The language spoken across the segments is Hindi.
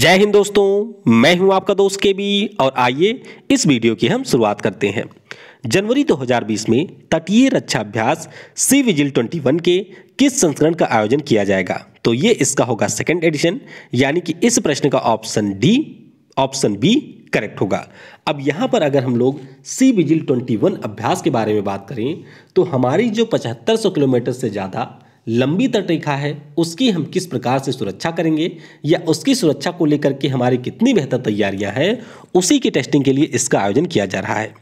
जय हिंद दोस्तों मैं हूं आपका दोस्त के बी और आइए इस वीडियो की हम शुरुआत करते हैं जनवरी 2020 में तटीय रक्षा अभ्यास सी विजिल 21 के किस संस्करण का आयोजन किया जाएगा तो ये इसका होगा सेकंड एडिशन यानी कि इस प्रश्न का option D option B correct होगा अब यहाँ पर अगर हम लोग सी विजिल 21 अभ्यास के बारे में बात करें तो हमारी जो पचहत्तर किलोमीटर से ज़्यादा लंबी तटरेखा है उसकी हम किस प्रकार से सुरक्षा करेंगे या उसकी सुरक्षा को लेकर के हमारी कितनी बेहतर तैयारियां हैं उसी की टेस्टिंग के लिए इसका आयोजन किया जा रहा है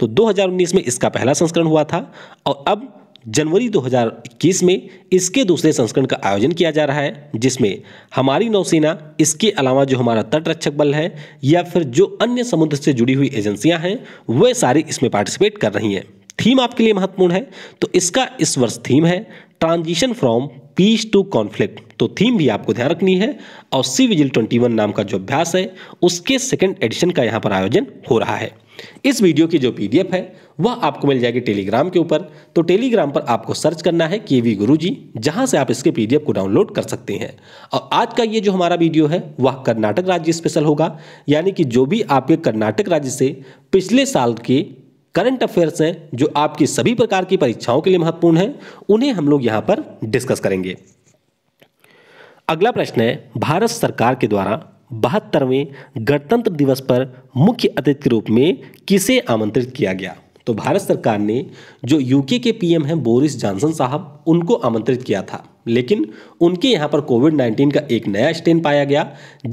तो 2019 में इसका पहला संस्करण हुआ था और अब जनवरी 2021 में इसके दूसरे संस्करण का आयोजन किया जा रहा है जिसमें हमारी नौसेना इसके अलावा जो हमारा तटरक्षक बल है या फिर जो अन्य समुद्र से जुड़ी हुई एजेंसियां हैं वे सारी इसमें पार्टिसिपेट कर रही हैं थीम आपके लिए महत्वपूर्ण है तो इसका इस वर्ष थीम है transition from peace to conflict तो थीम भी आपको ध्यान रखनी है और सी विजिल ट्वेंटी वन नाम का जो अभ्यास है उसके सेकंड एडिशन का यहाँ पर आयोजन हो रहा है इस वीडियो की जो पीडीएफ है वह आपको मिल जाएगी टेलीग्राम के ऊपर तो टेलीग्राम पर आपको सर्च करना है के वी गुरु जी जहाँ से आप इसके पीडीएफ को डाउनलोड कर सकते हैं और आज का ये जो हमारा वीडियो है वह कर्नाटक राज्य स्पेशल होगा यानी कि जो भी आपके कर्नाटक राज्य से पिछले साल के करंट अफेयर्स हैं जो आपकी सभी प्रकार की परीक्षाओं के लिए महत्वपूर्ण है उन्हें हम लोग यहां पर डिस्कस करेंगे अगला प्रश्न है भारत सरकार के द्वारा बहत्तरवें गणतंत्र दिवस पर मुख्य अतिथि के रूप में किसे आमंत्रित किया गया तो भारत सरकार ने जो यूके के पीएम हैं बोरिस जॉनसन साहब उनको आमंत्रित किया था लेकिन उनके यहां पर कोविड 19 का एक नया स्ट्रेन पाया गया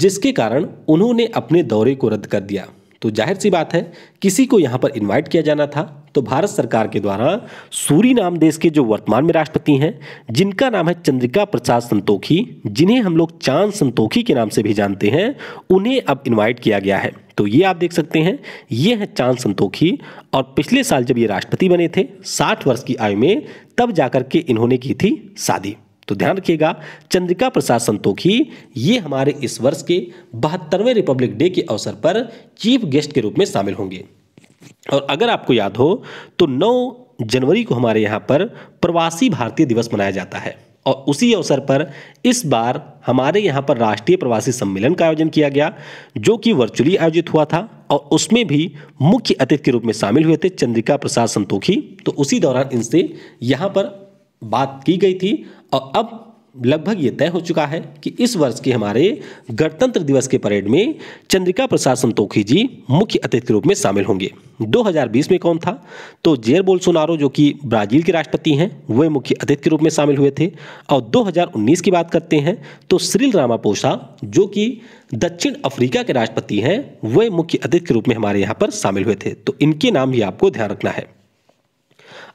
जिसके कारण उन्होंने अपने दौरे को रद्द कर दिया तो जाहिर सी बात है किसी को यहाँ पर इनवाइट किया जाना था तो भारत सरकार के द्वारा सूरी नाम देश के जो वर्तमान में राष्ट्रपति हैं जिनका नाम है चंद्रिका प्रसाद संतोखी जिन्हें हम लोग चांद संतोखी के नाम से भी जानते हैं उन्हें अब इनवाइट किया गया है तो ये आप देख सकते हैं ये हैं चांद संतोखी और पिछले साल जब ये राष्ट्रपति बने थे साठ वर्ष की आयु में तब जाकर के इन्होंने की थी शादी तो ध्यान रखिएगा चंद्रिका प्रसाद संतोखी ये हमारे इस वर्ष के बहत्तरवें रिपब्लिक डे के अवसर पर चीफ गेस्ट के रूप में शामिल होंगे और अगर आपको याद हो तो 9 जनवरी को हमारे यहाँ पर प्रवासी भारतीय दिवस मनाया जाता है और उसी अवसर पर इस बार हमारे यहाँ पर राष्ट्रीय प्रवासी सम्मेलन का आयोजन किया गया जो कि वर्चुअली आयोजित हुआ था और उसमें भी मुख्य अतिथि के रूप में शामिल हुए थे चंद्रिका प्रसाद संतोखी तो उसी दौरान इनसे यहाँ पर बात की गई थी और अब लगभग ये तय हो चुका है कि इस वर्ष के हमारे गणतंत्र दिवस के परेड में चंद्रिका प्रसाद संतोखी जी मुख्य अतिथि के रूप में शामिल होंगे 2020 में कौन था तो जेयर बोलसोनारो जो कि ब्राजील के राष्ट्रपति हैं वे मुख्य अतिथि के रूप में शामिल हुए थे और 2019 की बात करते हैं तो श्रील रामापोसा जो कि दक्षिण अफ्रीका के राष्ट्रपति हैं वे मुख्य अतिथि के रूप में हमारे यहाँ पर शामिल हुए थे तो इनके नाम भी आपको ध्यान रखना है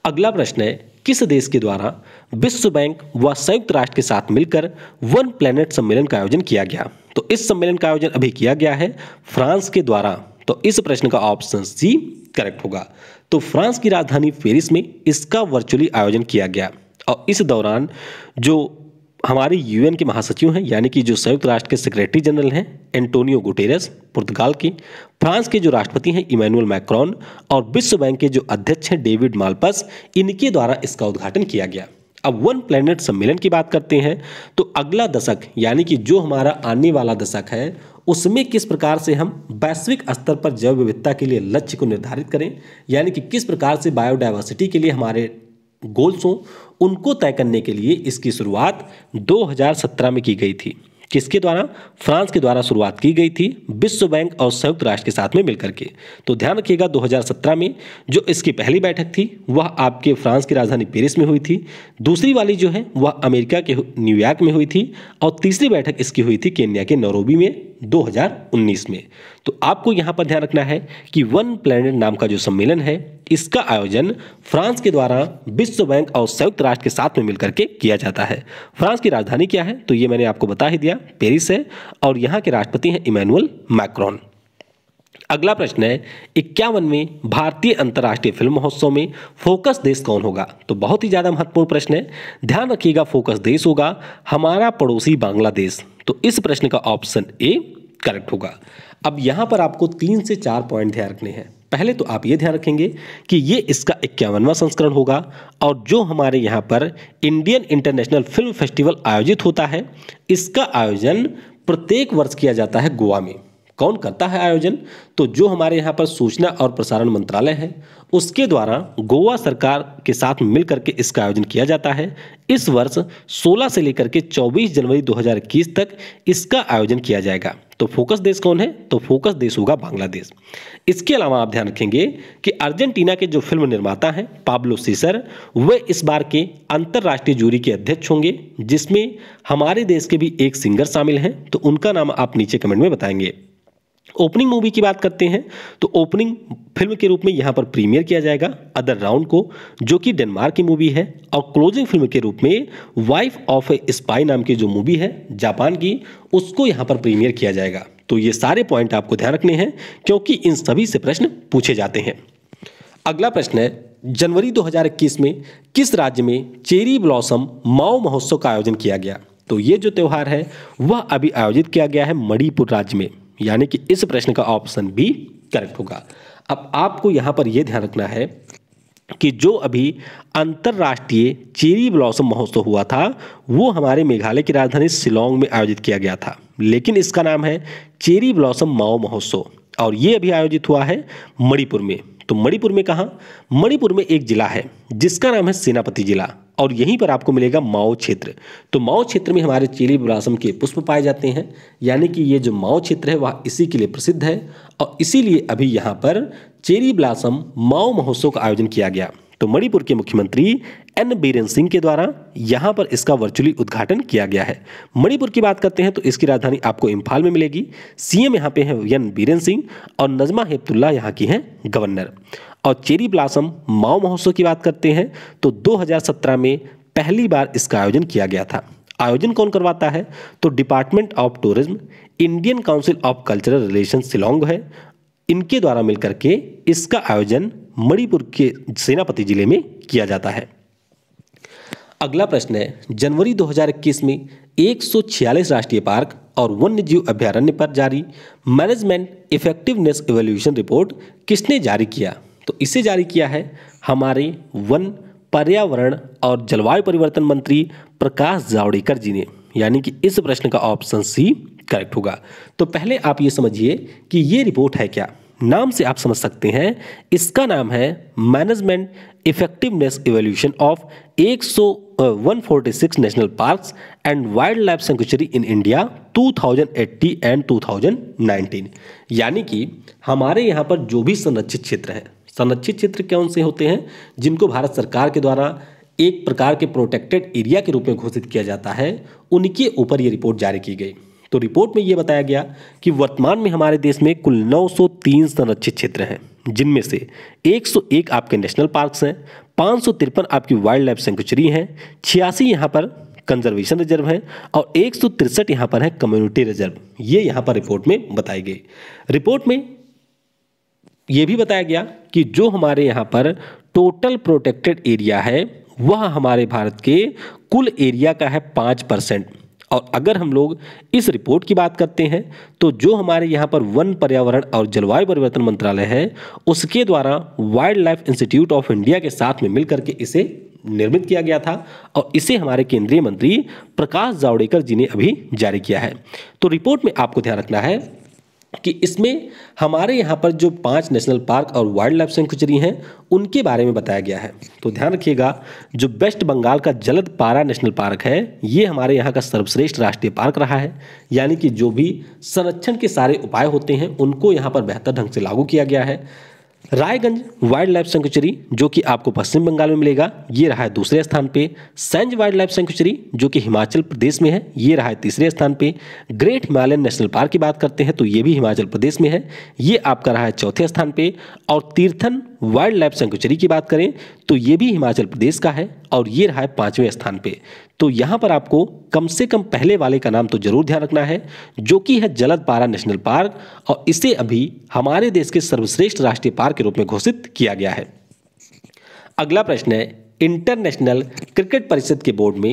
अगला प्रश्न है किस देश के द्वारा विश्व बैंक व संयुक्त राष्ट्र के साथ मिलकर वन प्लैनेट सम्मेलन का आयोजन किया गया तो इस सम्मेलन का आयोजन अभी किया गया है फ्रांस के द्वारा तो इस प्रश्न का ऑप्शन सी करेक्ट होगा तो फ्रांस की राजधानी पेरिस में इसका वर्चुअली आयोजन किया गया और इस दौरान जो हमारे यूएन के महासचिव हैं यानी कि जो संयुक्त राष्ट्र के सेक्रेटरी जनरल हैं एंटोनियो गुटेरस पुर्तगाल के फ्रांस के जो राष्ट्रपति हैं इमैनुअल मैक्रॉन और विश्व बैंक के जो अध्यक्ष हैं डेविड मालपस इनके द्वारा इसका उद्घाटन किया गया अब वन प्लेनेट सम्मेलन की बात करते हैं तो अगला दशक यानी कि जो हमारा आने वाला दशक है उसमें किस प्रकार से हम वैश्विक स्तर पर जैव विविधता के लिए लक्ष्य को निर्धारित करें यानी कि किस प्रकार से बायोडाइवर्सिटी के लिए हमारे गोल्स हों उनको तय करने के लिए इसकी शुरुआत 2017 में की गई थी किसके द्वारा फ्रांस के द्वारा शुरुआत की गई थी विश्व बैंक और संयुक्त राष्ट्र के साथ में मिलकर के तो ध्यान रखिएगा 2017 में जो इसकी पहली बैठक थी वह आपके फ्रांस की राजधानी पेरिस में हुई थी दूसरी वाली जो है वह अमेरिका के न्यूयॉर्क में हुई थी और तीसरी बैठक इसकी हुई थी केन्या के नरोबी में दो में तो आपको यहां पर ध्यान रखना है कि वन प्लैनेट नाम का जो सम्मेलन है इसका आयोजन फ्रांस के द्वारा विश्व बैंक और संयुक्त राष्ट्र के साथ में मिलकर के किया जाता है फ्रांस की राजधानी क्या है तो ये मैंने आपको बता ही दिया पेरिस है और यहाँ के राष्ट्रपति हैं इमैनुअल मैक्रॉन अगला प्रश्न है में भारतीय अंतर्राष्ट्रीय फिल्म महोत्सव में फोकस देश कौन होगा तो बहुत ही ज़्यादा महत्वपूर्ण प्रश्न है ध्यान रखिएगा फोकस देश होगा हमारा पड़ोसी बांग्लादेश तो इस प्रश्न का ऑप्शन ए करेक्ट होगा अब यहाँ पर आपको तीन से चार पॉइंट ध्यान रखने हैं पहले तो आप ये ध्यान रखेंगे कि ये इसका इक्यावनवा संस्करण होगा और जो हमारे यहाँ पर इंडियन इंटरनेशनल फिल्म फेस्टिवल आयोजित होता है इसका आयोजन प्रत्येक वर्ष किया जाता है गोवा में कौन करता है आयोजन तो जो हमारे यहाँ पर सूचना और प्रसारण मंत्रालय है उसके द्वारा गोवा सरकार के साथ मिलकर के इसका आयोजन किया जाता है इस वर्ष 16 से लेकर के 24 जनवरी 2021 तक इसका आयोजन किया जाएगा तो फोकस देश कौन है तो फोकस देश होगा बांग्लादेश इसके अलावा आप ध्यान रखेंगे कि अर्जेंटीना के जो फिल्म निर्माता हैं पाब्लो सीसर वे इस बार के अंतर्राष्ट्रीय जूरी के अध्यक्ष होंगे जिसमें हमारे देश के भी एक सिंगर शामिल हैं तो उनका नाम आप नीचे कमेंट में बताएंगे ओपनिंग मूवी की बात करते हैं तो ओपनिंग फिल्म के रूप में यहाँ पर प्रीमियर किया जाएगा अदर राउंड को जो कि डेनमार्क की मूवी है और क्लोजिंग फिल्म के रूप में वाइफ ऑफ ए स्पाई नाम की जो मूवी है जापान की उसको यहाँ पर प्रीमियर किया जाएगा तो ये सारे पॉइंट आपको ध्यान रखने हैं क्योंकि इन सभी से प्रश्न पूछे जाते हैं अगला प्रश्न है जनवरी 2021 में किस राज्य में चेरी ब्लॉसम माओ महोत्सव का आयोजन किया गया तो ये जो त्यौहार है वह अभी आयोजित किया गया है मणिपुर राज्य में यानी कि इस प्रश्न का ऑप्शन भी करेक्ट होगा अब आपको यहाँ पर यह ध्यान रखना है कि जो अभी अंतर्राष्ट्रीय चेरी ब्लॉसम महोत्सव हुआ था वो हमारे मेघालय की राजधानी शिलोंग में आयोजित किया गया था लेकिन इसका नाम है चेरी ब्लॉसम माओ महोत्सव और ये अभी आयोजित हुआ है मणिपुर में तो मणिपुर में कहाँ मणिपुर में एक जिला है जिसका नाम है सेनापति जिला और यहीं पर आपको मिलेगा माओ क्षेत्र तो माओ क्षेत्र में हमारे चेरी ब्लासम के पुष्प पाए जाते हैं यानी कि ये जो माओ क्षेत्र है वह इसी के लिए प्रसिद्ध है और इसीलिए अभी यहाँ पर चेरी ब्लासम माओ महोत्सव का आयोजन किया गया तो मणिपुर के मुख्यमंत्री एन बीरेन सिंह के द्वारा यहाँ पर इसका वर्चुअली उद्घाटन किया गया है मणिपुर की बात करते हैं तो इसकी राजधानी आपको इम्फाल में मिलेगी सीएम यहाँ पे हैं एन बीरेन सिंह और नजमा हेपतुल्ला यहाँ की हैं गवर्नर और चेरी ब्लासम माओ महोत्सव की बात करते हैं तो 2017 में पहली बार इसका आयोजन किया गया था आयोजन कौन करवाता है तो department of tourism Indian council of cultural relation Shillong है इनके द्वारा मिलकर के इसका आयोजन मणिपुर के सेनापति जिले में किया जाता है अगला प्रश्न है जनवरी 2021 में 146 राष्ट्रीय पार्क और वन्य जीव अभ्यारण्य पर जारी मैनेजमेंट इफेक्टिवनेस एवोल्यूशन रिपोर्ट किसने जारी किया तो इसे जारी किया है हमारे वन पर्यावरण और जलवायु परिवर्तन मंत्री प्रकाश जावड़ेकर जी ने यानी कि इस प्रश्न का ऑप्शन सी करेक्ट होगा तो पहले आप ये समझिए कि ये रिपोर्ट है क्या नाम से आप समझ सकते हैं इसका नाम है मैनेजमेंट इफेक्टिवनेस इवोल्यूशन ऑफ एक सौ one forty six national parks and wild life sanctuary in India 2080 and 2019 यानी कि हमारे यहाँ पर जो भी संरक्षित क्षेत्र हैं संरक्षित क्षेत्र कौन से होते हैं जिनको भारत सरकार के द्वारा एक प्रकार के प्रोटेक्टेड एरिया के रूप में घोषित किया जाता है उनके ऊपर ये रिपोर्ट जारी की गई तो रिपोर्ट में ये बताया गया कि वर्तमान में हमारे देश में कुल 903 संरक्षित क्षेत्र हैं जिनमें से 101 आपके नेशनल पार्क्स हैं पाँच आपकी वाइल्ड लाइफ सेंचुरी हैं छियासी यहाँ पर कंजर्वेशन रिजर्व हैं और एक सौ यहाँ पर है कम्युनिटी रिजर्व ये यहाँ पर रिपोर्ट में बताई गई रिपोर्ट में ये भी बताया गया कि जो हमारे यहाँ पर टोटल प्रोटेक्टेड एरिया है वह हमारे भारत के कुल एरिया का है पाँच परसेंट और अगर हम लोग इस रिपोर्ट की बात करते हैं तो जो हमारे यहाँ पर वन पर्यावरण और जलवायु परिवर्तन मंत्रालय है उसके द्वारा wild life institute of India के साथ में मिलकर के इसे निर्मित किया गया था और इसे हमारे केंद्रीय मंत्री प्रकाश जावड़ेकर जी ने अभी जारी किया है तो रिपोर्ट में आपको ध्यान रखना है कि इसमें हमारे यहाँ पर जो पांच नेशनल पार्क और वाइल्ड लाइफ सेंचुरी हैं उनके बारे में बताया गया है तो ध्यान रखिएगा जो वेस्ट बंगाल का जलद पारा नेशनल पार्क है ये हमारे यहाँ का सर्वश्रेष्ठ राष्ट्रीय पार्क रहा है यानी कि जो भी संरक्षण के सारे उपाय होते हैं उनको यहाँ पर बेहतर ढंग से लागू किया गया है रायगंज वाइल्ड लाइफ सेंचुरी जो कि आपको पश्चिम बंगाल में मिलेगा ये रहा है दूसरे स्थान पे सेंज वाइल्ड लाइफ सेंचुरी जो कि हिमाचल प्रदेश में है ये रहा है तीसरे स्थान पे ग्रेट हिमालयन नेशनल पार्क की बात करते हैं तो ये भी हिमाचल प्रदेश में है ये आपका रहा है चौथे स्थान पे और तीर्थन वाइल्ड लाइफ सेंचुरी की बात करें तो ये भी हिमाचल प्रदेश का है और ये रहा है पाँचवें स्थान पर तो यहां पर आपको कम से कम पहले वाले का नाम तो जरूर ध्यान रखना है जो कि है जलद पारा नेशनल पार्क और इसे अभी हमारे देश के सर्वश्रेष्ठ राष्ट्रीय पार्क के रूप में घोषित किया गया है अगला प्रश्न है इंटरनेशनल क्रिकेट परिषद के बोर्ड में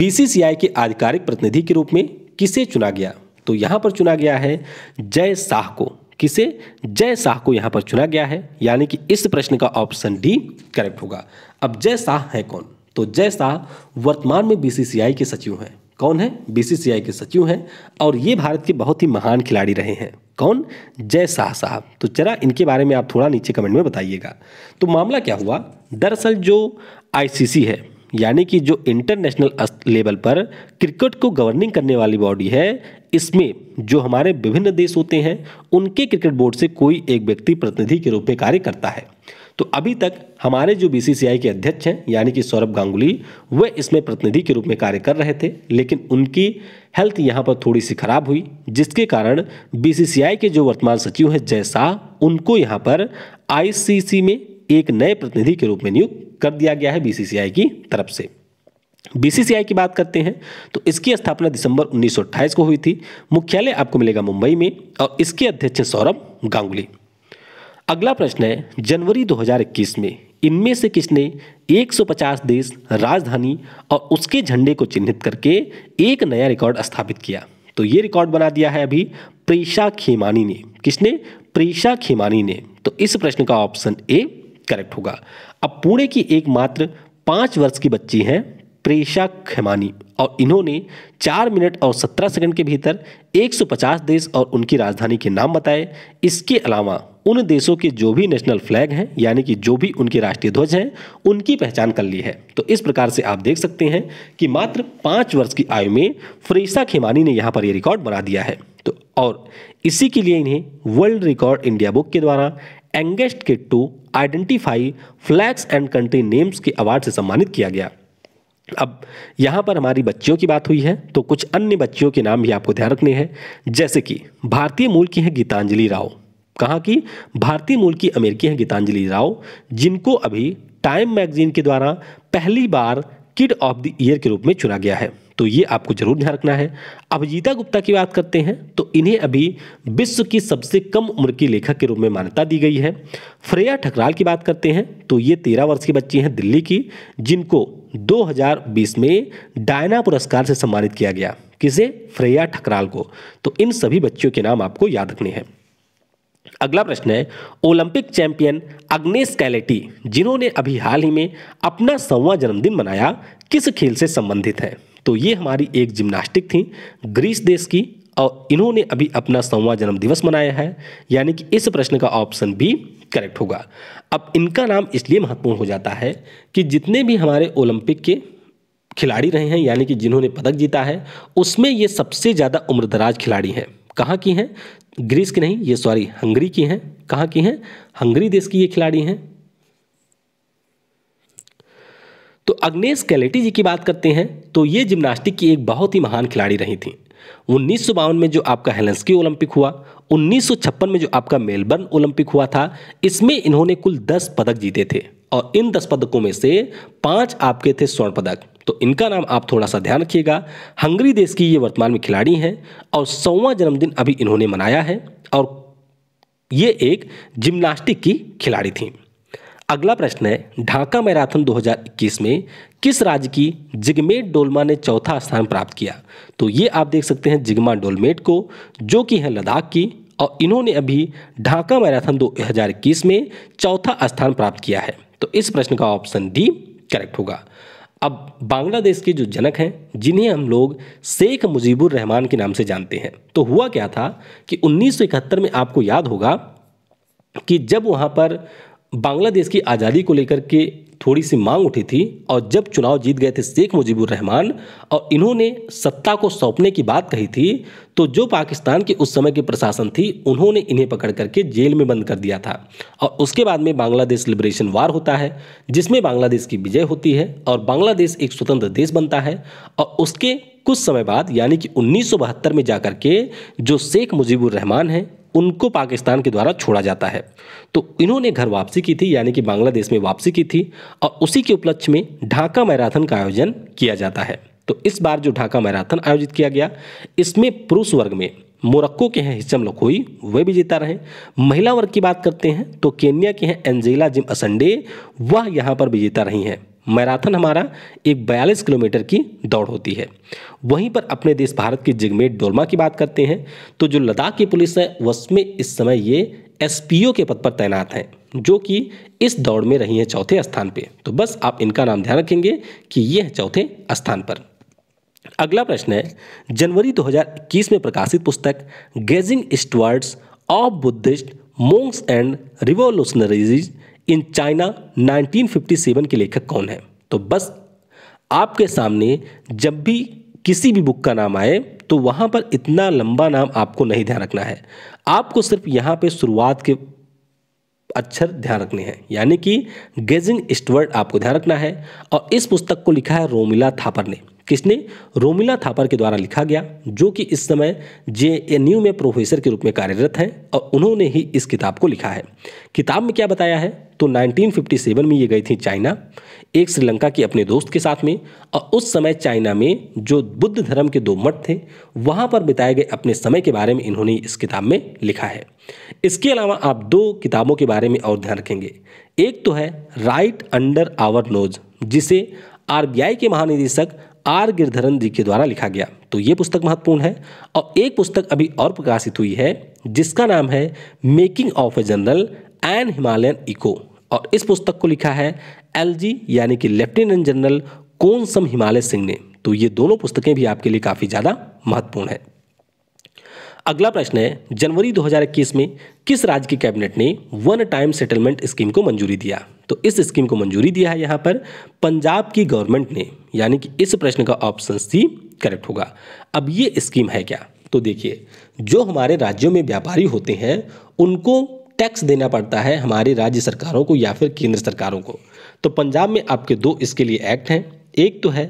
बीसीसीआई के आधिकारिक प्रतिनिधि के रूप में किसे चुना गया तो यहां पर चुना गया है जय शाह को किसे जय शाह को यहां पर चुना गया है यानी कि इस प्रश्न का ऑप्शन डी करेक्ट होगा अब जय शाह है कौन तो जय शाह वर्तमान में बीसीसीआई के सचिव हैं कौन है बीसीसीआई के सचिव हैं और ये भारत के बहुत ही महान खिलाड़ी रहे हैं कौन जय शाह साहब तो जरा इनके बारे में आप थोड़ा नीचे कमेंट में बताइएगा तो मामला क्या हुआ दरअसल जो आईसीसी है यानी कि जो इंटरनेशनल लेवल पर क्रिकेट को गवर्निंग करने वाली बॉडी है इसमें जो हमारे विभिन्न देश होते हैं उनके क्रिकेट बोर्ड से कोई एक व्यक्ति प्रतिनिधि के रूप में कार्य करता है तो अभी तक हमारे जो बीसीसीआई के अध्यक्ष हैं यानी कि सौरभ गांगुली वे इसमें प्रतिनिधि के रूप में कार्य कर रहे थे लेकिन उनकी हेल्थ यहाँ पर थोड़ी सी खराब हुई जिसके कारण बीसीसीआई के जो वर्तमान सचिव हैं जय शाह उनको यहाँ पर आईसीसी में एक नए प्रतिनिधि के रूप में नियुक्त कर दिया गया है बीसीसीआई की तरफ से बीसीसीआई की बात करते हैं तो इसकी स्थापना दिसंबर 1928 को हुई थी मुख्यालय आपको मिलेगा मुंबई में और इसके अध्यक्ष हैं सौरभ गांगुली अगला प्रश्न है जनवरी 2021 में इनमें से किसने 150 देश राजधानी और उसके झंडे को चिन्हित करके एक नया रिकॉर्ड स्थापित किया तो ये रिकॉर्ड बना दिया है अभी प्रेशा खेमानी ने किसने प्रेशा खेमानी ने तो इस प्रश्न का ऑप्शन ए करेक्ट होगा अब पुणे की एकमात्र पाँच वर्ष की बच्ची हैं प्रेशा खेमानी और इन्होंने चार मिनट और सत्रह सेकंड के भीतर 150 देश और उनकी राजधानी के नाम बताए इसके अलावा उन देशों के जो भी नेशनल फ्लैग हैं यानी कि जो भी उनके राष्ट्रीय ध्वज हैं उनकी पहचान कर ली है तो इस प्रकार से आप देख सकते हैं कि मात्र पाँच वर्ष की आयु में फ्रेशा खेमानी ने यहाँ पर यह रिकॉर्ड बना दिया है तो और इसी के लिए इन्हें वर्ल्ड रिकॉर्ड इंडिया बुक के द्वारा against kit to identify flags and country names के अवार्ड से सम्मानित किया गया अब यहाँ पर हमारी बच्चियों की बात हुई है तो कुछ अन्य बच्चियों के नाम भी आपको ध्यान रखने हैं जैसे कि भारतीय मूल की हैं गीतांजलि राव कहाँ की भारतीय मूल की अमेरिकी हैं गीतांजलि राव जिनको अभी टाइम मैगजीन के द्वारा पहली बार किड ऑफ द ईयर के रूप में चुना गया है तो ये आपको जरूर ध्यान रखना है अभिजीता गुप्ता की बात करते हैं तो इन्हें अभी विश्व की सबसे कम उम्र की लेखक के रूप में मान्यता दी गई है फ्रेया ठकराल की बात करते हैं तो ये तेरह वर्ष की बच्ची हैं दिल्ली की जिनको 2020 में डायना पुरस्कार से सम्मानित किया गया किसे फ्रेया ठकराल को तो इन सभी बच्चियों के नाम आपको याद रखने हैं अगला प्रश्न है ओलंपिक चैंपियन अग्नेश कैलेटी जिन्होंने अभी हाल ही में अपना सौवा जन्मदिन मनाया किस खेल से संबंधित है तो ये हमारी एक जिम्नास्टिक थी ग्रीस देश की और इन्होंने अभी अपना सौवा जन्म दिवस मनाया है यानी कि इस प्रश्न का ऑप्शन भी करेक्ट होगा अब इनका नाम इसलिए महत्वपूर्ण हो जाता है कि जितने भी हमारे ओलंपिक के खिलाड़ी रहे हैं यानी कि जिन्होंने पदक जीता है उसमें ये सबसे ज़्यादा उम्रदराज खिलाड़ी हैं कहाँ की हैं ग्रीस की नहीं ये सॉरी हंगरी की हैं कहाँ की हैं हंगरी देश की ये खिलाड़ी हैं तो अग्नेश कैलेटी जी की बात करते हैं तो ये जिम्नास्टिक की एक बहुत ही महान खिलाड़ी रही थी उन्नीस में जो आपका हेलेंस्की ओलंपिक हुआ उन्नीस में जो आपका मेलबर्न ओलंपिक हुआ था इसमें इन्होंने कुल 10 पदक जीते थे और इन 10 पदकों में से पांच आपके थे स्वर्ण पदक तो इनका नाम आप थोड़ा सा ध्यान रखिएगा हंगरी देश की ये वर्तमान में खिलाड़ी हैं और सौवा जन्मदिन अभी इन्होंने मनाया है और ये एक जिम्नास्टिक की खिलाड़ी थी अगला प्रश्न है ढाका मैराथन 2021 में किस राज्य की जिगमेट डोलमा ने चौथा स्थान प्राप्त किया तो ये आप देख सकते हैं जिगमा डोलमेट को जो कि है लद्दाख की और इन्होंने अभी ढाका मैराथन 2021 में चौथा स्थान प्राप्त किया है तो इस प्रश्न का ऑप्शन डी करेक्ट होगा अब बांग्लादेश के जो जनक हैं जिन्हें हम लोग शेख मुजीबुर रहमान के नाम से जानते हैं तो हुआ क्या था कि 1971 में आपको याद होगा कि जब वहाँ पर बांग्लादेश की आज़ादी को लेकर के थोड़ी सी मांग उठी थी और जब चुनाव जीत गए थे शेख मुजीबुर रहमान और इन्होंने सत्ता को सौंपने की बात कही थी तो जो पाकिस्तान के उस समय की प्रशासन थी उन्होंने इन्हें पकड़ करके जेल में बंद कर दिया था और उसके बाद में बांग्लादेश लिबरेशन वार होता है जिसमें बांग्लादेश की विजय होती है और बांग्लादेश एक स्वतंत्र देश बनता है और उसके कुछ समय बाद यानी कि उन्नीस में जाकर के जो शेख मुजीबुर रहमान हैं उनको पाकिस्तान के द्वारा छोड़ा जाता है तो इन्होंने घर वापसी की थी यानी कि बांग्लादेश में वापसी की थी और उसी के उपलक्ष्य में ढाका मैराथन का आयोजन किया जाता है तो इस बार जो ढाका मैराथन आयोजित किया गया इसमें पुरुष वर्ग में मोरक्को के हैं हिस्सम लखोई वे भी जीता रहे महिला वर्ग की बात करते हैं तो केन्या के हैं एंजेला जिम असंडे वह यहाँ पर भी जीता रही हैं मैराथन हमारा एक बयालीस किलोमीटर की दौड़ होती है वहीं पर अपने देश भारत की जिगमेट डोलमा की बात करते हैं तो जो लद्दाख की पुलिस है उसमें इस समय ये एस के पद पर तैनात हैं जो कि इस दौड़ में रही हैं चौथे स्थान पे तो बस आप इनका नाम ध्यान रखेंगे कि ये हैं चौथे स्थान पर अगला प्रश्न है जनवरी 2021 में प्रकाशित पुस्तक gazing stewards of Buddhist monks and revolutionaries in China 1957 के लेखक कौन है तो बस आपके सामने जब भी किसी भी बुक का नाम आए तो वहाँ पर इतना लंबा नाम आपको नहीं ध्यान रखना है आपको सिर्फ यहाँ पे शुरुआत के अक्षर ध्यान रखने हैं यानी कि गेजिंग स्टवर्ड आपको ध्यान रखना है और इस पुस्तक को लिखा है रोमिला थापर ने किसने रोमिला थापर के द्वारा लिखा गया जो कि इस समय जे एन यू में प्रोफेसर के रूप में कार्यरत हैं और उन्होंने ही इस किताब को लिखा है किताब में क्या बताया है तो 1957 में ये गई थी चाइना एक श्रीलंका के अपने दोस्त के साथ में और उस समय चाइना में जो बुद्ध धर्म के दो मठ थे वहाँ पर बिताए गए अपने समय के बारे में इन्होंने इस किताब में लिखा है इसके अलावा आप दो किताबों के बारे में और ध्यान रखेंगे एक तो है राइट अंडर आवर नोज जिसे आरबीआई के महानिदेशक आर गिरधरन जी के द्वारा लिखा गया तो ये पुस्तक महत्वपूर्ण है और एक पुस्तक अभी और प्रकाशित हुई है जिसका नाम है making of a general an Himalayan echo और इस पुस्तक को लिखा है एलजी यानी कि लेफ्टिनेंट जनरल कौन सम हिमालय सिंह ने तो ये दोनों पुस्तकें भी आपके लिए काफ़ी ज़्यादा महत्वपूर्ण है अगला प्रश्न है जनवरी 2021 में किस राज्य की कैबिनेट ने वन टाइम सेटलमेंट स्कीम को मंजूरी दिया तो इस स्कीम को मंजूरी दिया है यहाँ पर पंजाब की गवर्नमेंट ने यानी कि इस प्रश्न का ऑप्शन सी करेक्ट होगा अब ये स्कीम है क्या तो देखिए जो हमारे राज्यों में व्यापारी होते हैं उनको टैक्स देना पड़ता है हमारी राज्य सरकारों को या फिर केंद्र सरकारों को तो पंजाब में आपके दो इसके लिए एक्ट हैं एक तो है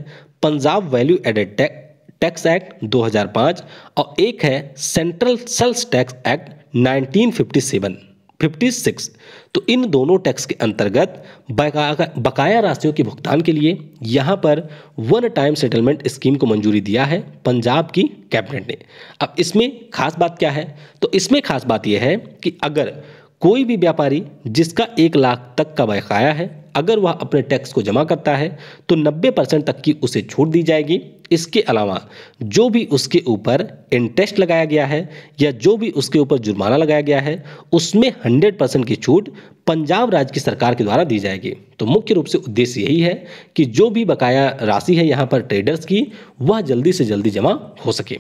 Punjab value added tax tax act 2005 और एक है सेंट्रल सेल्स टैक्स एक्ट 1957 56 तो इन दोनों टैक्स के अंतर्गत बकाया राशियों के भुगतान के लिए यहाँ पर वन टाइम सेटलमेंट स्कीम को मंजूरी दिया है पंजाब की कैबिनेट ने अब इसमें खास बात क्या है तो इसमें खास बात यह है कि अगर कोई भी व्यापारी जिसका एक लाख तक का बकाया है अगर वह अपने टैक्स को जमा करता है तो 90 परसेंट तक की उसे छूट दी जाएगी इसके अलावा जो भी उसके ऊपर इंटरेस्ट लगाया गया है या जो भी उसके ऊपर जुर्माना लगाया गया है उसमें हंड्रेड परसेंट की छूट पंजाब राज्य की सरकार के द्वारा दी जाएगी तो मुख्य रूप से उद्देश्य यही है कि जो भी बकाया राशि है यहाँ पर ट्रेडर्स की वह जल्दी से जल्दी जमा हो सके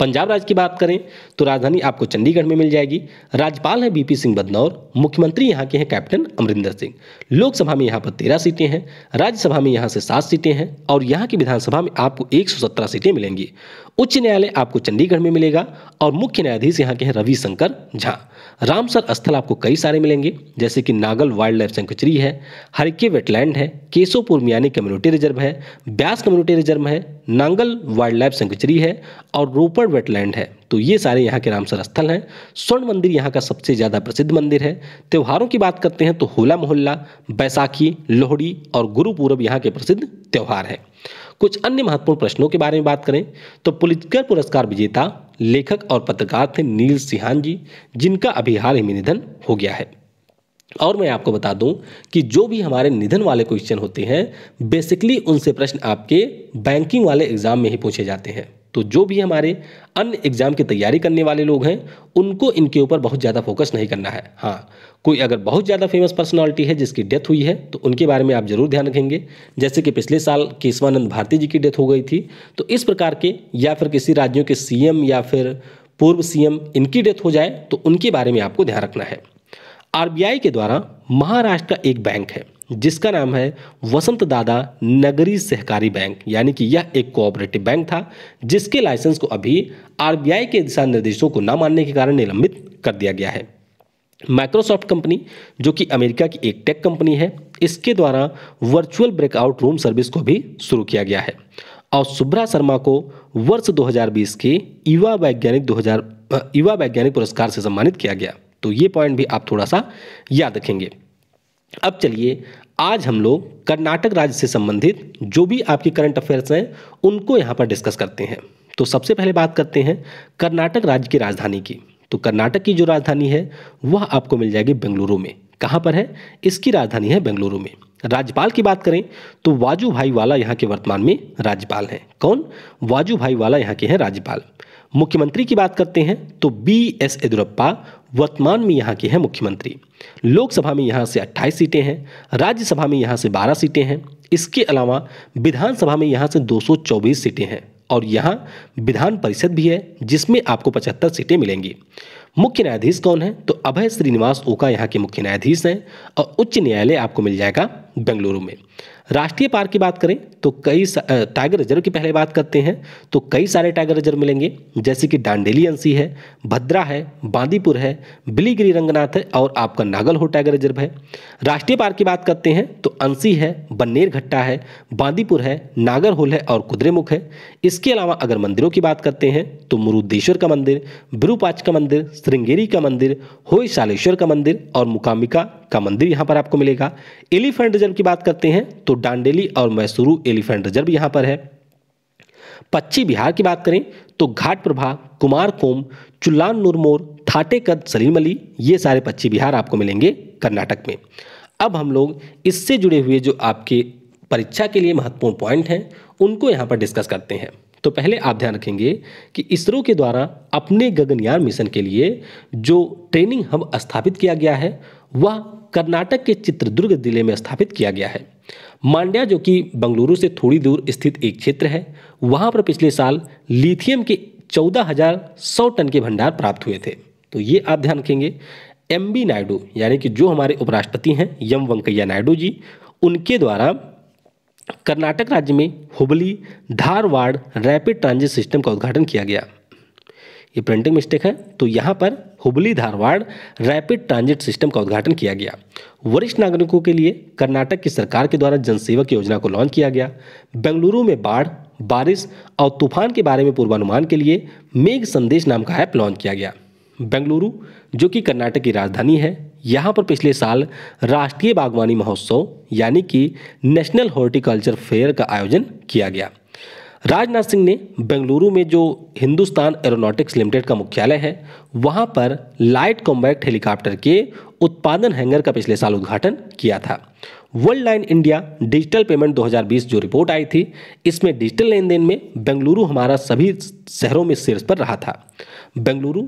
पंजाब राज्य की बात करें तो राजधानी आपको चंडीगढ़ में मिल जाएगी राज्यपाल हैं बीपी सिंह बदनौर मुख्यमंत्री यहाँ के हैं कैप्टन अमरिंदर सिंह लोकसभा में यहाँ पर तेरह सीटें हैं राज्यसभा में यहाँ से सात सीटें हैं और यहाँ की विधानसभा में आपको एक सीटें मिलेंगी उच्च न्यायालय आपको चंडीगढ़ में मिलेगा और मुख्य न्यायाधीश यहाँ के हैं रविशंकर झा रामसर स्थल आपको कई सारे मिलेंगे जैसे कि नागल वाइल्ड लाइफ सेंचुरी है हरिके वेटलैंड है केशोपुर मियानी कम्युनिटी रिजर्व है ब्यास कम्युनिटी रिजर्व है नांगल वाइल्ड लाइफ सेंचुरी है और रोपड़ वेटलैंड है तो ये सारे यहाँ के रामसर स्थल हैं स्वर्ण मंदिर यहाँ का सबसे ज़्यादा प्रसिद्ध मंदिर है त्यौहारों की बात करते हैं तो होला मोहल्ला बैसाखी लोहड़ी और गुरु यहाँ के प्रसिद्ध त्यौहार हैं कुछ अन्य महत्वपूर्ण प्रश्नों के बारे में बात करें तो पुलित्कर पुरस्कार विजेता लेखक और पत्रकार थे नील सिहान जी जिनका अभी हाल ही में निधन हो गया है और मैं आपको बता दूं कि जो भी हमारे निधन वाले क्वेश्चन होते हैं बेसिकली उनसे प्रश्न आपके बैंकिंग वाले एग्जाम में ही पूछे जाते हैं तो जो भी हमारे अन्य एग्ज़ाम की तैयारी करने वाले लोग हैं उनको इनके ऊपर बहुत ज़्यादा फोकस नहीं करना है हाँ कोई अगर बहुत ज़्यादा फेमस पर्सनालिटी है जिसकी डेथ हुई है तो उनके बारे में आप ज़रूर ध्यान रखेंगे जैसे कि पिछले साल केशवानंद भारती जी की डेथ हो गई थी तो इस प्रकार के या फिर किसी राज्यों के सी या फिर पूर्व सी इनकी डेथ हो जाए तो उनके बारे में आपको ध्यान रखना है आर के द्वारा महाराष्ट्र का एक बैंक है जिसका नाम है वसंत दादा नगरी सहकारी बैंक यानी कि यह एक कोऑपरेटिव बैंक था जिसके लाइसेंस को अभी आरबीआई के दिशा निर्देशों को न मानने के कारण निलंबित कर दिया गया है माइक्रोसॉफ्ट कंपनी जो कि अमेरिका की एक टेक कंपनी है इसके द्वारा वर्चुअल ब्रेकआउट रूम सर्विस को भी शुरू किया गया है और सुब्रा शर्मा को वर्ष 2020 के युवा वैज्ञानिक 2000 युवा वैज्ञानिक पुरस्कार से सम्मानित किया गया तो ये पॉइंट भी आप थोड़ा सा याद रखेंगे अब चलिए आज हम लोग कर्नाटक राज्य से संबंधित जो भी आपके करंट अफेयर्स हैं उनको यहाँ पर डिस्कस करते हैं तो सबसे पहले बात करते हैं कर्नाटक राज्य की राजधानी की तो कर्नाटक की जो राजधानी है वह आपको मिल जाएगी बेंगलुरु में कहाँ पर है इसकी राजधानी है बेंगलुरु में राज्यपाल की बात करें तो वाजू भाई वाला यहाँ के वर्तमान में राज्यपाल हैं कौन वाजू भाई वाला यहाँ के हैं राज्यपाल मुख्यमंत्री की बात करते हैं तो बी एस येदुरप्पा वर्तमान में यहाँ के हैं मुख्यमंत्री लोकसभा में यहाँ से 28 सीटें हैं राज्यसभा में यहाँ से 12 सीटें हैं इसके अलावा विधानसभा में यहाँ से 224 सीटें हैं और यहाँ विधान परिषद भी है जिसमें आपको 75 सीटें मिलेंगी मुख्य न्यायाधीश कौन है तो अभय श्रीनिवास ओका यहाँ के मुख्य न्यायाधीश हैं और उच्च न्यायालय आपको मिल जाएगा बेंगलुरु में राष्ट्रीय पार्क की बात करें तो कई टाइगर रिजर्व की पहले बात करते हैं तो कई सारे टाइगर रिजर्व मिलेंगे जैसे कि डांडेली अंसी है भद्रा है बांदीपुर है बिलीगिरी रंगनाथ है और आपका नागलहो टाइगर रिजर्व है राष्ट्रीय पार्क की बात करते हैं तो अंसी है बन्नेर घट्टा है बांदीपुर है नागरहोल है और कुद्रेमुख है इसके अलावा अगर मंदिरों की बात करते हैं तो मुरुद्देश्वर का मंदिर ब्रूपाच का मंदिर श्रृंगेरी का मंदिर सालेश्वर का मंदिर और मुकामिका का मंदिर यहाँ पर आपको मिलेगा एलिफेंट रिजर्व की बात करते हैं तो डांडेली और मैसूरू एलिफेंट रिजर्व यहाँ पर है पश्चिम बिहार की बात करें तो घाट प्रभा कुमार कोम चुल्लान नुरमोर थाटे कद सलीम अली ये सारे पश्चिम बिहार आपको मिलेंगे कर्नाटक में अब हम लोग इससे जुड़े हुए जो आपके परीक्षा के लिए महत्वपूर्ण पॉइंट हैं उनको यहाँ पर डिस्कस करते हैं तो पहले आप ध्यान रखेंगे कि इसरो के द्वारा अपने गगनयान मिशन के लिए जो ट्रेनिंग हब स्थापित किया गया है वह कर्नाटक के चित्रदुर्ग जिले में स्थापित किया गया है मांड्या जो कि बंगलुरु से थोड़ी दूर स्थित एक क्षेत्र है वहाँ पर पिछले साल लिथियम के चौदह हजार सौ टन के भंडार प्राप्त हुए थे तो ये आप ध्यान रखेंगे एम बी नायडू यानी कि जो हमारे उपराष्ट्रपति हैं यम वेंकैया नायडू जी उनके द्वारा कर्नाटक राज्य में Hubli Dharwad rapid transit system का उद्घाटन किया गया ये प्रिंटिंग मिस्टेक है तो यहाँ पर Hubli Dharwad rapid transit system का उद्घाटन किया गया वरिष्ठ नागरिकों के लिए कर्नाटक की सरकार के द्वारा जनसेवक योजना को लॉन्च किया गया बेंगलुरु में बाढ़ बारिश और तूफान के बारे में पूर्वानुमान के लिए मेघ संदेश नाम का ऐप लॉन्च किया गया बेंगलुरु जो कि कर्नाटक की राजधानी है यहाँ पर पिछले साल राष्ट्रीय बागवानी महोत्सव यानी कि नेशनल हॉर्टिकल्चर फेयर का आयोजन किया गया राजनाथ सिंह ने बेंगलुरु में जो हिंदुस्तान एरोनॉटिक्स लिमिटेड का मुख्यालय है वहां पर लाइट कॉम्बैक्ट हेलीकॉप्टर के उत्पादन हैंगर का पिछले साल उद्घाटन किया था Worldline India digital payment 2020 जो रिपोर्ट आई थी इसमें डिजिटल लेन देन में बेंगलुरु हमारा सभी शहरों में शीर्ष पर रहा था बेंगलुरु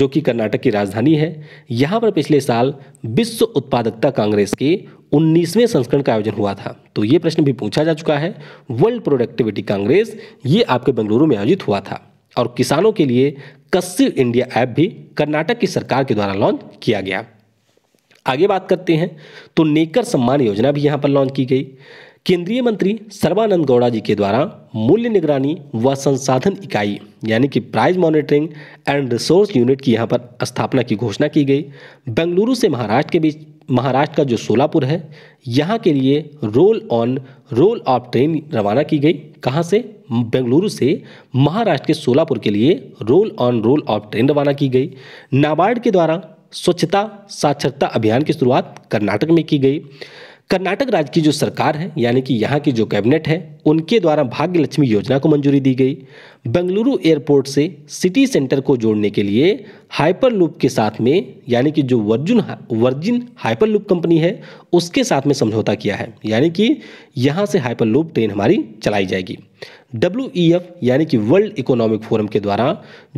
जो कि कर्नाटक की राजधानी है यहाँ पर पिछले साल विश्व उत्पादकता कांग्रेस के उन्नीसवें संस्करण का आयोजन हुआ था तो ये प्रश्न भी पूछा जा चुका है वर्ल्ड प्रोडक्टिविटी कांग्रेस ये आपके बेंगलुरु में आयोजित हुआ था और किसानों के लिए कस्सी इंडिया ऐप भी कर्नाटक की सरकार के द्वारा लॉन्च किया गया आगे बात करते हैं तो नेकर सम्मान योजना भी यहाँ पर लॉन्च की गई केंद्रीय मंत्री सर्वानंद गौड़ा जी के द्वारा मूल्य निगरानी व संसाधन इकाई यानी कि price monitoring and resource unit की यहाँ पर स्थापना की घोषणा की गई बेंगलुरु से महाराष्ट्र के बीच महाराष्ट्र का जो सोलापुर है यहाँ के लिए roll on roll off train रवाना की गई कहाँ से बेंगलुरु से महाराष्ट्र के सोलापुर के लिए roll on roll off train रवाना की गई नाबार्ड के द्वारा स्वच्छता साक्षरता अभियान की शुरुआत कर्नाटक में की गई कर्नाटक राज्य की जो सरकार है यानी कि यहाँ की जो कैबिनेट है उनके द्वारा भाग्य लक्ष्मी योजना को मंजूरी दी गई बेंगलुरु एयरपोर्ट से सिटी सेंटर को जोड़ने के लिए हाइपर लूप के साथ में यानी कि जो Virgin Virgin Hyperloop company है उसके साथ में समझौता किया है यानी कि यहाँ से हाइपर लूप ट्रेन हमारी चलाई जाएगी डब्ल्यू ई एफ यानी कि वर्ल्ड इकोनॉमिक फोरम के द्वारा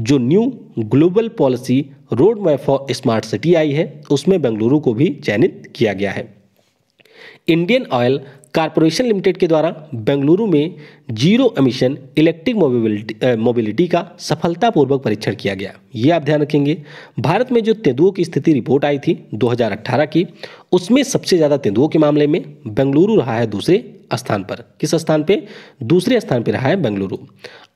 जो new global policy road map for smart city आई है उसमें बेंगलुरु को भी चयनित किया गया है इंडियन ऑयल कारपोरेशन लिमिटेड के द्वारा बेंगलुरु में zero emission electric mobility mobility का सफलतापूर्वक परीक्षण किया गया ये आप ध्यान रखेंगे भारत में जो तेंदुओं की स्थिति रिपोर्ट आई थी 2018 की उसमें सबसे ज़्यादा तेंदुओं के मामले में बेंगलुरु रहा है दूसरे स्थान पर किस स्थान पर दूसरे स्थान पर रहा है बेंगलुरु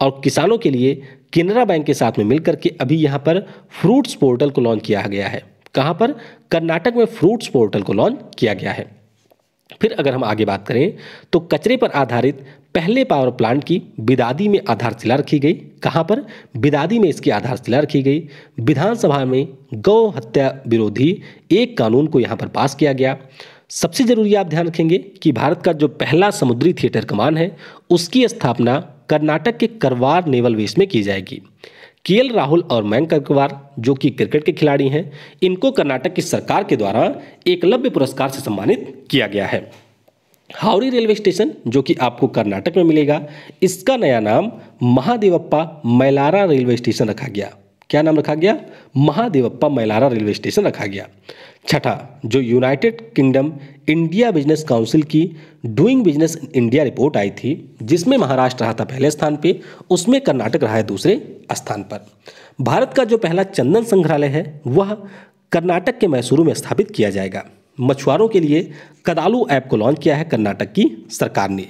और किसानों के लिए केनरा बैंक के साथ में मिलकर के अभी यहाँ पर फ्रूट्स पोर्टल को लॉन्च किया गया है कहाँ पर कर्नाटक में फ्रूट्स पोर्टल को लॉन्च किया गया है फिर अगर हम आगे बात करें तो कचरे पर आधारित पहले पावर प्लांट की बिदादी में आधारशिला रखी गई कहाँ पर बिदादी में इसकी आधारशिला रखी गई विधानसभा में गौ हत्या विरोधी एक कानून को यहाँ पर पास किया गया सबसे जरूरी आप ध्यान रखेंगे कि भारत का जो पहला समुद्री थिएटर कमान है उसकी स्थापना कर्नाटक के करवार नेवल बेस में की जाएगी के राहुल और मयंक अग्रवाल जो कि क्रिकेट के खिलाड़ी हैं इनको कर्नाटक की सरकार के द्वारा एकलव्य पुरस्कार से सम्मानित किया गया है हावड़ी रेलवे स्टेशन जो कि आपको कर्नाटक में मिलेगा इसका नया नाम महादेवप्पा मैलारा रेलवे स्टेशन रखा गया क्या नाम रखा गया महादेवप्पा मैलारा रेलवे स्टेशन रखा गया छठा जो United Kingdom India business council की doing business in India report आई थी जिसमें महाराष्ट्र रहा था पहले स्थान पे उसमें कर्नाटक रहा है दूसरे स्थान पर भारत का जो पहला चंदन संग्रहालय है वह कर्नाटक के मैसूरू में स्थापित किया जाएगा मछुआरों के लिए कदालू ऐप को लॉन्च किया है कर्नाटक की सरकार ने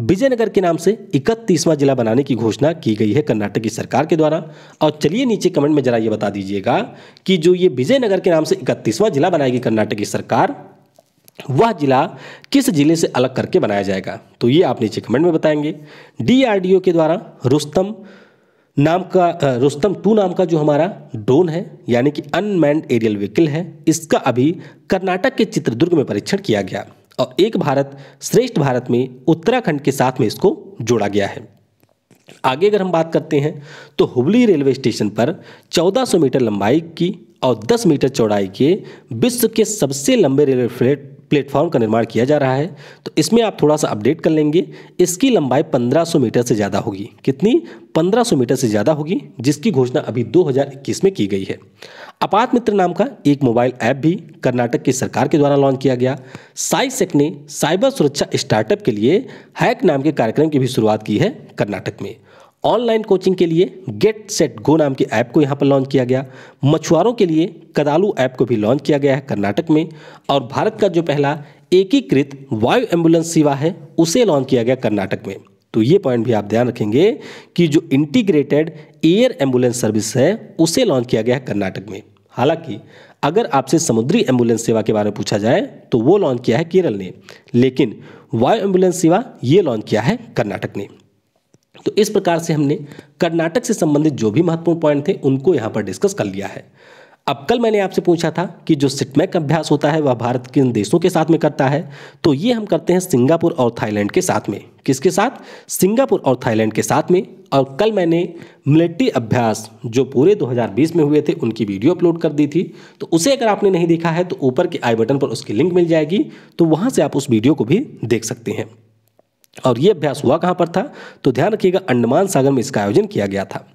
विजयनगर के नाम से इकतीसवां जिला बनाने की घोषणा की गई है कर्नाटक की सरकार के द्वारा और चलिए नीचे कमेंट में जरा ये बता दीजिएगा कि जो ये विजयनगर के नाम से इकतीसवां जिला बनाएगी कर्नाटक की सरकार वह जिला किस जिले से अलग करके बनाया जाएगा तो ये आप नीचे कमेंट में बताएंगे डीआरडीओ के द्वारा रुस्तम नाम का रुस्तम टू नाम का जो हमारा ड्रोन है यानी कि अनमैंड एरियल व्हीकल है इसका अभी कर्नाटक के चित्रदुर्ग में परीक्षण किया गया और एक भारत श्रेष्ठ भारत में उत्तराखंड के साथ में इसको जोड़ा गया है आगे अगर हम बात करते हैं तो हुबली रेलवे स्टेशन पर 1400 मीटर लंबाई की और 10 मीटर चौड़ाई के विश्व के सबसे लंबे रेलवे फ्लेट प्लेटफॉर्म का निर्माण किया जा रहा है तो इसमें आप थोड़ा सा अपडेट कर लेंगे इसकी लंबाई 1500 मीटर से ज़्यादा होगी कितनी 1500 मीटर से ज़्यादा होगी जिसकी घोषणा अभी 2021 में की गई है आपात मित्र नाम का एक मोबाइल ऐप भी कर्नाटक की सरकार के द्वारा लॉन्च किया गया साइसेक ने साइबर सुरक्षा स्टार्टअप के लिए हैक नाम के कार्यक्रम की भी शुरुआत की है कर्नाटक में ऑनलाइन कोचिंग के लिए गेट सेट गो नाम के ऐप को यहाँ पर लॉन्च किया गया मछुआरों के लिए कदालू ऐप को भी लॉन्च किया गया है कर्नाटक में और भारत का जो पहला एकीकृत वायु एम्बुलेंस सेवा है उसे लॉन्च किया गया कर्नाटक में तो ये पॉइंट भी आप ध्यान रखेंगे कि जो इंटीग्रेटेड एयर एम्बुलेंस सर्विस है उसे लॉन्च किया गया है कर्नाटक में हालांकि अगर आपसे समुद्री एम्बुलेंस सेवा के बारे में पूछा जाए तो वो लॉन्च किया है केरल ने लेकिन वायु एम्बुलेंस सेवा ये लॉन्च किया है कर्नाटक ने तो इस प्रकार से हमने कर्नाटक से संबंधित जो भी महत्वपूर्ण पॉइंट थे उनको यहाँ पर डिस्कस कर लिया है अब कल मैंने आपसे पूछा था कि जो सिटमैक अभ्यास होता है वह भारत किन देशों के साथ में करता है तो ये हम करते हैं सिंगापुर और थाईलैंड के साथ में किसके साथ सिंगापुर और थाईलैंड के साथ में और कल मैंने मिलिट्री अभ्यास जो पूरे 2020 में हुए थे उनकी वीडियो अपलोड कर दी थी तो उसे अगर आपने नहीं देखा है तो ऊपर के आई बटन पर उसकी लिंक मिल जाएगी तो वहाँ से आप उस वीडियो को भी देख सकते हैं और ये अभ्यास हुआ कहाँ पर था तो ध्यान रखिएगा अंडमान सागर में इसका आयोजन किया गया था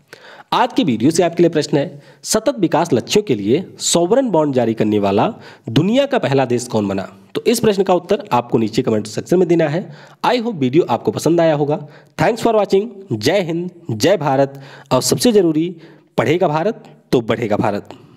आज के वीडियो से आपके लिए प्रश्न है सतत विकास लक्ष्यों के लिए सॉवरन बॉन्ड जारी करने वाला दुनिया का पहला देश कौन बना तो इस प्रश्न का उत्तर आपको नीचे कमेंट सेक्शन में देना है आई होप वीडियो आपको पसंद आया होगा थैंक्स फॉर वॉचिंग जय हिंद जय भारत और सबसे जरूरी पढ़ेगा भारत तो बढ़ेगा भारत